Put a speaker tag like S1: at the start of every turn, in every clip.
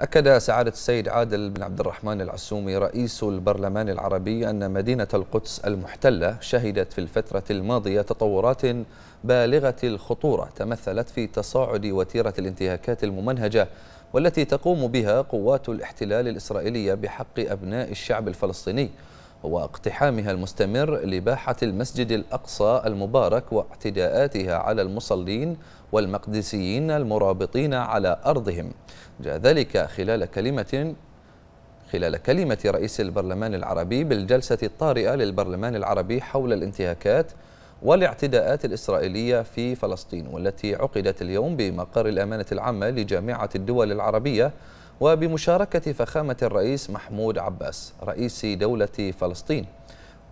S1: أكد سعادة السيد عادل بن عبد الرحمن العسومي رئيس البرلمان العربي أن مدينة القدس المحتلة شهدت في الفترة الماضية تطورات بالغة الخطورة تمثلت في تصاعد وتيرة الانتهاكات الممنهجة والتي تقوم بها قوات الاحتلال الإسرائيلية بحق أبناء الشعب الفلسطيني واقتحامها المستمر لباحة المسجد الأقصى المبارك واعتداءاتها على المصلين والمقدسيين المرابطين على أرضهم جاء ذلك خلال كلمة خلال كلمة رئيس البرلمان العربي بالجلسة الطارئة للبرلمان العربي حول الانتهاكات والاعتداءات الإسرائيلية في فلسطين والتي عقدت اليوم بمقر الأمانة العامة لجامعة الدول العربية وبمشاركة فخامة الرئيس محمود عباس رئيس دولة فلسطين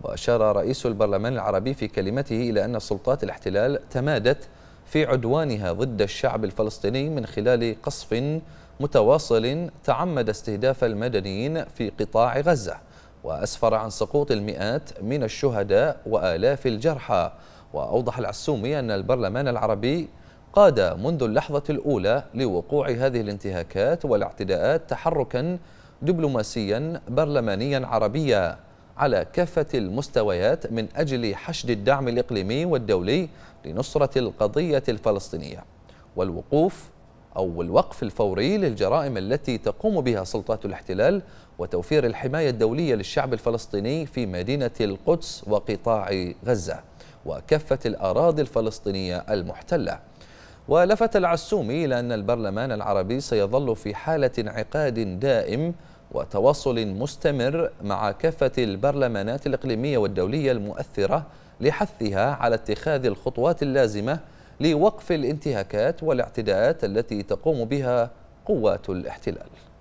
S1: وأشار رئيس البرلمان العربي في كلمته إلى أن سلطات الاحتلال تمادت في عدوانها ضد الشعب الفلسطيني من خلال قصف متواصل تعمد استهداف المدنيين في قطاع غزة وأسفر عن سقوط المئات من الشهداء وآلاف الجرحى وأوضح العسومي أن البرلمان العربي قاد منذ اللحظة الأولى لوقوع هذه الانتهاكات والاعتداءات تحركا دبلوماسيا برلمانيا عربيا على كافة المستويات من أجل حشد الدعم الإقليمي والدولي لنصرة القضية الفلسطينية والوقوف أو الوقف الفوري للجرائم التي تقوم بها سلطات الاحتلال وتوفير الحماية الدولية للشعب الفلسطيني في مدينة القدس وقطاع غزة وكافة الأراضي الفلسطينية المحتلة ولفت العسومي إلى أن البرلمان العربي سيظل في حالة انعقاد دائم وتواصل مستمر مع كافة البرلمانات الإقليمية والدولية المؤثرة لحثها على اتخاذ الخطوات اللازمة لوقف الانتهاكات والاعتداءات التي تقوم بها قوات الاحتلال